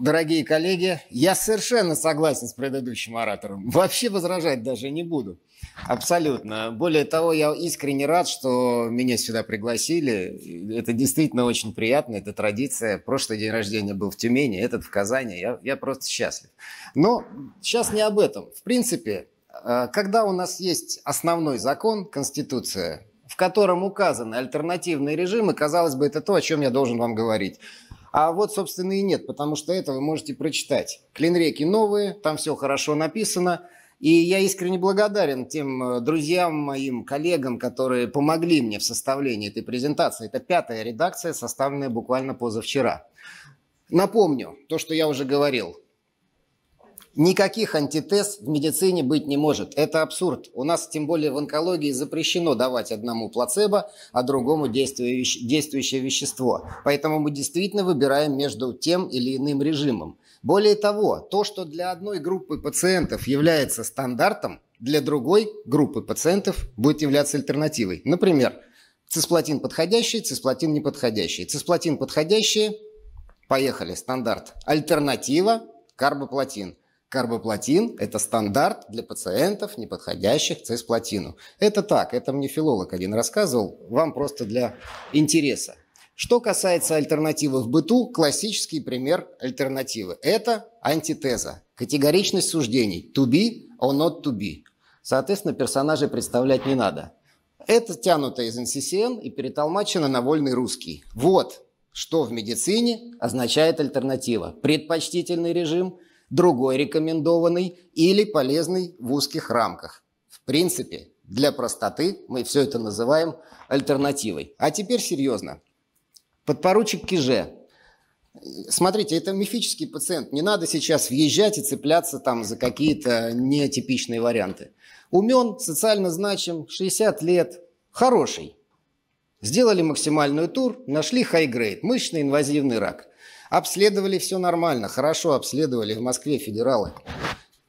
дорогие коллеги, я совершенно согласен с предыдущим оратором. Вообще возражать даже не буду. Абсолютно. Более того, я искренне рад, что меня сюда пригласили. Это действительно очень приятно, это традиция. Прошлый день рождения был в Тюмени, этот в Казани. Я, я просто счастлив. Но сейчас не об этом. В принципе, э, когда у нас есть основной закон, Конституция, в котором указаны альтернативные режимы, казалось бы, это то, о чем я должен вам говорить. А вот, собственно, и нет, потому что это вы можете прочитать. Клинреки новые, там все хорошо написано. И я искренне благодарен тем э, друзьям моим, коллегам, которые помогли мне в составлении этой презентации. Это пятая редакция, составленная буквально позавчера. Напомню то, что я уже говорил. Никаких антитез в медицине быть не может. Это абсурд. У нас, тем более в онкологии, запрещено давать одному плацебо, а другому действующее вещество. Поэтому мы действительно выбираем между тем или иным режимом. Более того, то, что для одной группы пациентов является стандартом, для другой группы пациентов будет являться альтернативой. Например, цисплатин подходящий, цисплатин неподходящий. Цисплатин подходящий, поехали, стандарт. Альтернатива – карбоплатин. Карбоплатин – это стандарт для пациентов, не подходящих к цисплатину. Это так, это мне филолог один рассказывал, вам просто для интереса. Что касается альтернативы в быту, классический пример альтернативы – это антитеза, категоричность суждений «to be» or «not to be». Соответственно, персонажей представлять не надо. Это тянуто из NCCN и перетолмачено на вольный русский. Вот что в медицине означает альтернатива. Предпочтительный режим – другой рекомендованный или полезный в узких рамках. В принципе, для простоты мы все это называем альтернативой. А теперь серьезно. Подпоручик Киже. Смотрите, это мифический пациент. Не надо сейчас въезжать и цепляться там за какие-то нетипичные варианты. Умен, социально значим, 60 лет, хороший. Сделали максимальную тур, нашли хайгрейд, мышечный инвазивный рак. Обследовали все нормально, хорошо обследовали в Москве федералы.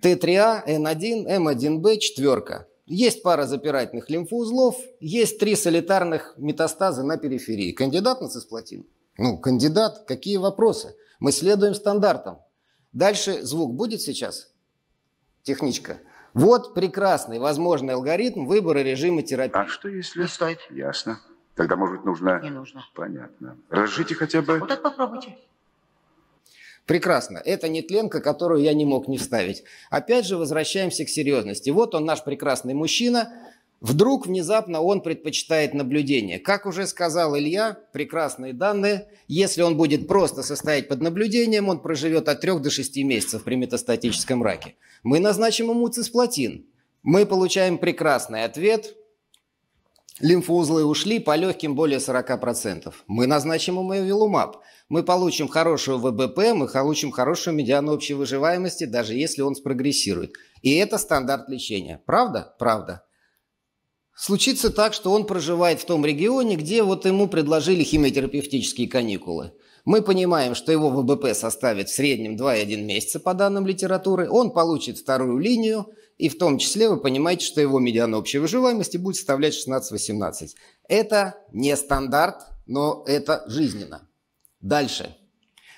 Т3А, Н1, М1Б, четверка. Есть пара запирательных лимфоузлов, есть три солитарных метастазы на периферии. Кандидат на цисплатин? Ну, кандидат, какие вопросы? Мы следуем стандартам. Дальше звук будет сейчас? Техничка. Вот прекрасный возможный алгоритм выбора режима терапии. А что если... Листать, ясно. Тогда, может быть, нужно... Не нужно. Понятно. Разжите хотя бы... Вот так попробуйте. Прекрасно. Это нетленка, которую я не мог не вставить. Опять же, возвращаемся к серьезности. Вот он, наш прекрасный мужчина. Вдруг, внезапно, он предпочитает наблюдение. Как уже сказал Илья, прекрасные данные. Если он будет просто состоять под наблюдением, он проживет от 3 до 6 месяцев при метастатическом раке. Мы назначим ему цисплатин. Мы получаем прекрасный ответ, Лимфоузлы ушли по легким более 40%. Мы назначим ему вилумаб. Мы получим хорошую ВБП, мы получим хорошую медиану общей выживаемости, даже если он спрогрессирует. И это стандарт лечения. Правда? Правда. Случится так, что он проживает в том регионе, где вот ему предложили химиотерапевтические каникулы. Мы понимаем, что его ВБП составит в среднем 2,1 месяца по данным литературы. Он получит вторую линию – и в том числе вы понимаете, что его медиана общей выживаемости будет составлять 16-18. Это не стандарт, но это жизненно. Дальше.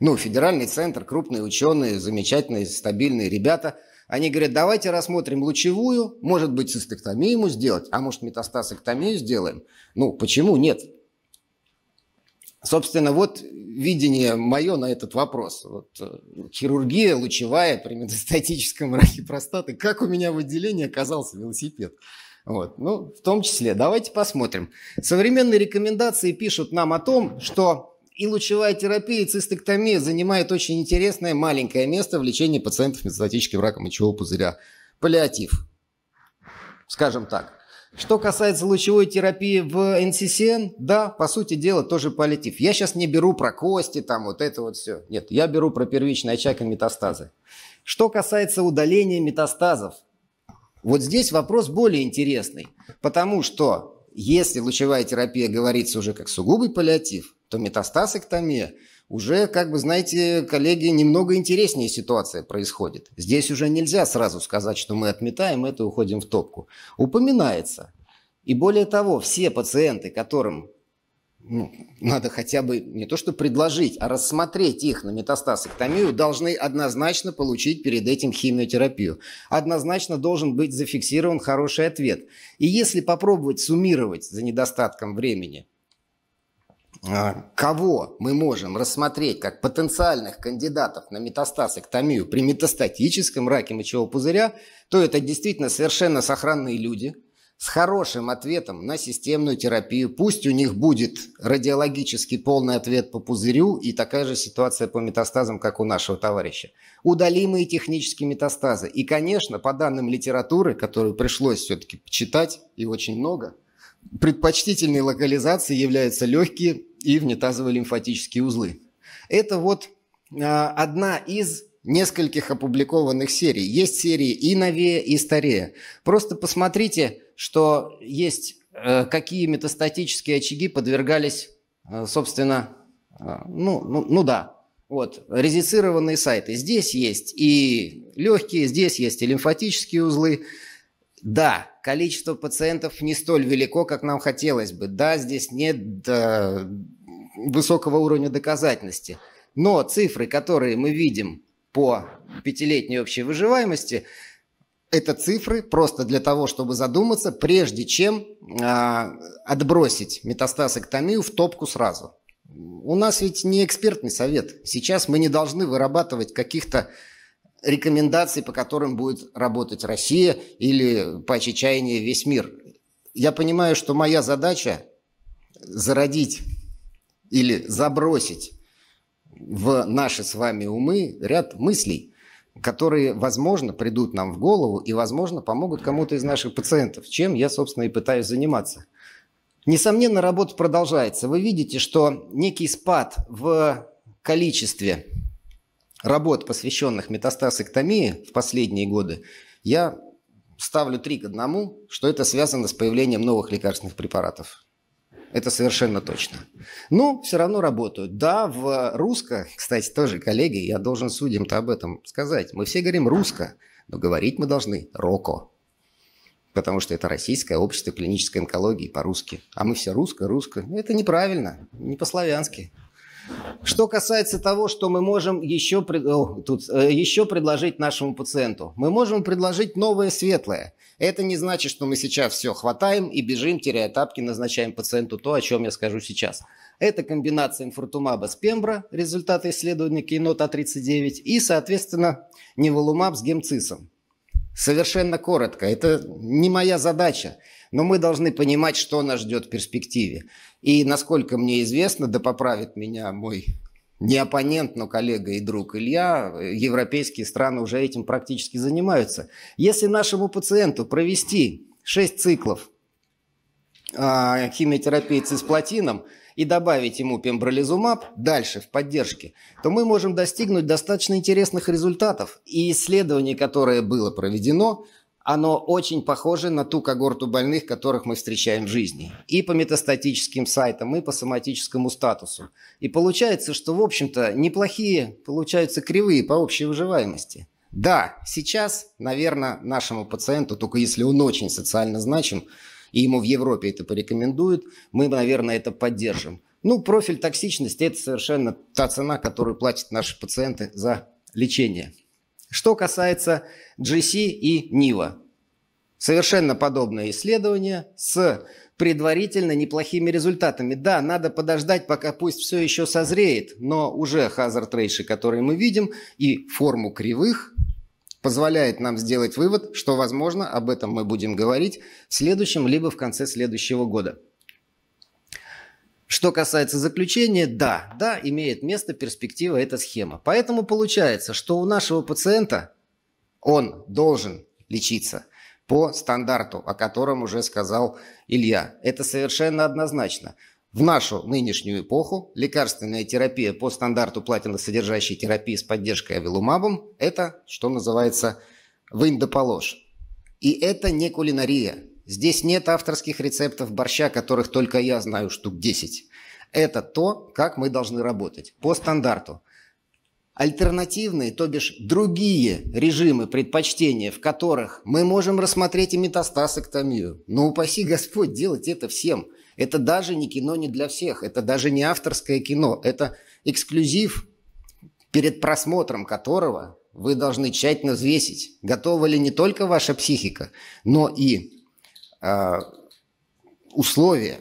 Ну, федеральный центр, крупные ученые, замечательные, стабильные ребята – они говорят, давайте рассмотрим лучевую, может быть, цистектомию ему сделать, а может, метастазэктомию сделаем. Ну, почему нет? Собственно, вот видение мое на этот вопрос. Вот, э, хирургия лучевая при метастатическом раке простаты. Как у меня в отделении оказался велосипед? Вот. Ну, в том числе. Давайте посмотрим. Современные рекомендации пишут нам о том, что и лучевая терапия, и цистектомия занимает очень интересное маленькое место в лечении пациентов метастатическим раком мочевого пузыря. Паллиатив. Скажем так. Что касается лучевой терапии в НССН, да, по сути дела, тоже паллиатив. Я сейчас не беру про кости, там вот это вот все. Нет, я беру про первичный очаг и метастазы. Что касается удаления метастазов, вот здесь вопрос более интересный. Потому что если лучевая терапия говорится уже как сугубый паллиатив, то метастаз эктомия – уже, как бы, знаете, коллеги, немного интереснее ситуация происходит. Здесь уже нельзя сразу сказать, что мы отметаем это и уходим в топку. Упоминается. И более того, все пациенты, которым ну, надо хотя бы не то что предложить, а рассмотреть их на метастазэктомию, должны однозначно получить перед этим химиотерапию. Однозначно должен быть зафиксирован хороший ответ. И если попробовать суммировать за недостатком времени – а, кого мы можем рассмотреть как потенциальных кандидатов на метастазэктомию при метастатическом раке мочевого пузыря, то это действительно совершенно сохранные люди с хорошим ответом на системную терапию. Пусть у них будет радиологически полный ответ по пузырю и такая же ситуация по метастазам, как у нашего товарища. Удалимые технические метастазы. И, конечно, по данным литературы, которую пришлось все-таки читать, и очень много – Предпочтительной локализацией являются легкие и внетазово-лимфатические узлы. Это вот а, одна из нескольких опубликованных серий. Есть серии и новее, и старее. Просто посмотрите, что есть, э, какие метастатические очаги подвергались, э, собственно, э, ну, ну, ну да, вот, резицированные сайты. Здесь есть и легкие, здесь есть и лимфатические узлы. Да, количество пациентов не столь велико, как нам хотелось бы. Да, здесь нет э, высокого уровня доказательности. Но цифры, которые мы видим по пятилетней общей выживаемости, это цифры просто для того, чтобы задуматься, прежде чем э, отбросить метастазэктомию в топку сразу. У нас ведь не экспертный совет. Сейчас мы не должны вырабатывать каких-то э, рекомендаций, по которым будет работать Россия или по чечаянии весь мир. Я понимаю, что моя задача зародить или забросить в наши с вами умы ряд мыслей, которые, возможно, придут нам в голову и, возможно, помогут кому-то из наших пациентов, чем я, собственно, и пытаюсь заниматься. Несомненно, работа продолжается. Вы видите, что некий спад в количестве работ, посвященных метастазэктомии в последние годы, я ставлю три к одному, что это связано с появлением новых лекарственных препаратов. Это совершенно точно. Но все равно работают. Да, в русско, кстати, тоже, коллеги, я должен судьям-то об этом сказать. Мы все говорим русско, но говорить мы должны роко. Потому что это российское общество клинической онкологии по-русски. А мы все русско, русско. Это неправильно, не по-славянски. Что касается того, что мы можем еще, о, тут, э, еще предложить нашему пациенту, мы можем предложить новое светлое. Это не значит, что мы сейчас все хватаем и бежим, теряя тапки, назначаем пациенту то, о чем я скажу сейчас. Это комбинация инфортумаба с пембра, результаты исследования кинота 39 и, соответственно, неволумаб с гемцисом. Совершенно коротко, это не моя задача. Но мы должны понимать, что нас ждет в перспективе. И, насколько мне известно, да поправит меня мой не оппонент, но коллега и друг Илья, европейские страны уже этим практически занимаются. Если нашему пациенту провести 6 циклов а, химиотерапии цисплатином и добавить ему пембролизумаб дальше в поддержке, то мы можем достигнуть достаточно интересных результатов. И исследование, которое было проведено, оно очень похоже на ту когорту больных, которых мы встречаем в жизни. И по метастатическим сайтам, и по соматическому статусу. И получается, что, в общем-то, неплохие получаются кривые по общей выживаемости. Да, сейчас, наверное, нашему пациенту, только если он очень социально значим, и ему в Европе это порекомендуют, мы, наверное, это поддержим. Ну, профиль токсичности – это совершенно та цена, которую платят наши пациенты за лечение. Что касается GC и Нива, Совершенно подобное исследование с предварительно неплохими результатами. Да, надо подождать, пока пусть все еще созреет, но уже хазард рейши, который мы видим, и форму кривых позволяет нам сделать вывод, что, возможно, об этом мы будем говорить в следующем, либо в конце следующего года. Что касается заключения, да, да, имеет место перспектива эта схема. Поэтому получается, что у нашего пациента он должен лечиться по стандарту, о котором уже сказал Илья. Это совершенно однозначно. В нашу нынешнюю эпоху лекарственная терапия по стандарту платиносодержащей терапии с поддержкой авилумабом – это, что называется, вынь да И это не кулинария – Здесь нет авторских рецептов борща, которых только я знаю штук 10. Это то, как мы должны работать по стандарту. Альтернативные, то бишь другие режимы предпочтения, в которых мы можем рассмотреть и метастасэктомию. Но ну, упаси Господь делать это всем. Это даже не кино не для всех, это даже не авторское кино, это эксклюзив, перед просмотром которого вы должны тщательно взвесить, готова ли не только ваша психика, но и Э, условия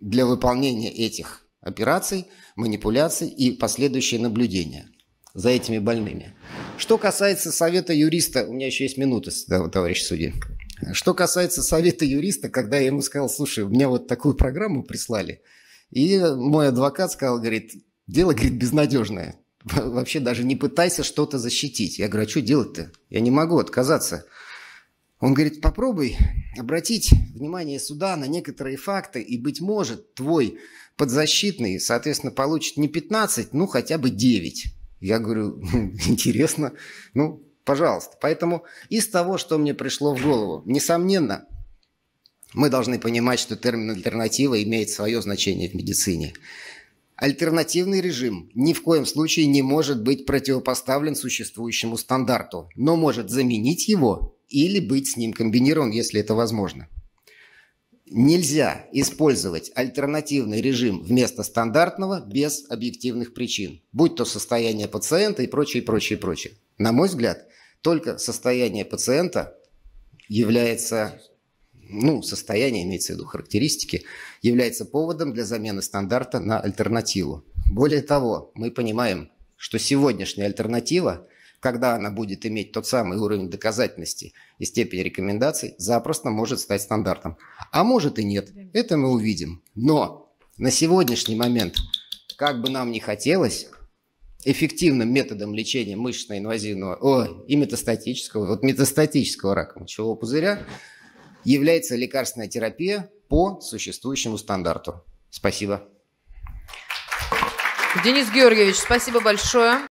для выполнения этих операций, манипуляций и последующее наблюдение за этими больными. Что касается совета юриста, у меня еще есть минута, товарищ судья. Что касается совета юриста, когда я ему сказал, слушай, у меня вот такую программу прислали, и мой адвокат сказал, говорит, дело, говорит, безнадежное. Вообще даже не пытайся что-то защитить. Я говорю, а что делать-то? Я не могу отказаться. Он говорит, попробуй обратить внимание суда на некоторые факты, и, быть может, твой подзащитный, соответственно, получит не 15, ну, хотя бы 9. Я говорю, «Ну, интересно, ну, пожалуйста. Поэтому из того, что мне пришло в голову, несомненно, мы должны понимать, что термин «альтернатива» имеет свое значение в медицине. Альтернативный режим ни в коем случае не может быть противопоставлен существующему стандарту, но может заменить его или быть с ним комбинирован, если это возможно. Нельзя использовать альтернативный режим вместо стандартного без объективных причин, будь то состояние пациента и прочее, прочее, прочее. На мой взгляд, только состояние пациента является, ну, состояние, имеется в виду характеристики, является поводом для замены стандарта на альтернативу. Более того, мы понимаем, что сегодняшняя альтернатива когда она будет иметь тот самый уровень доказательности и степень рекомендаций, запросто может стать стандартом. А может и нет. Это мы увидим. Но на сегодняшний момент, как бы нам ни хотелось, эффективным методом лечения мышечно-инвазивного о, и метастатического, вот метастатического рака мочевого пузыря является лекарственная терапия по существующему стандарту. Спасибо. Денис Георгиевич, спасибо большое.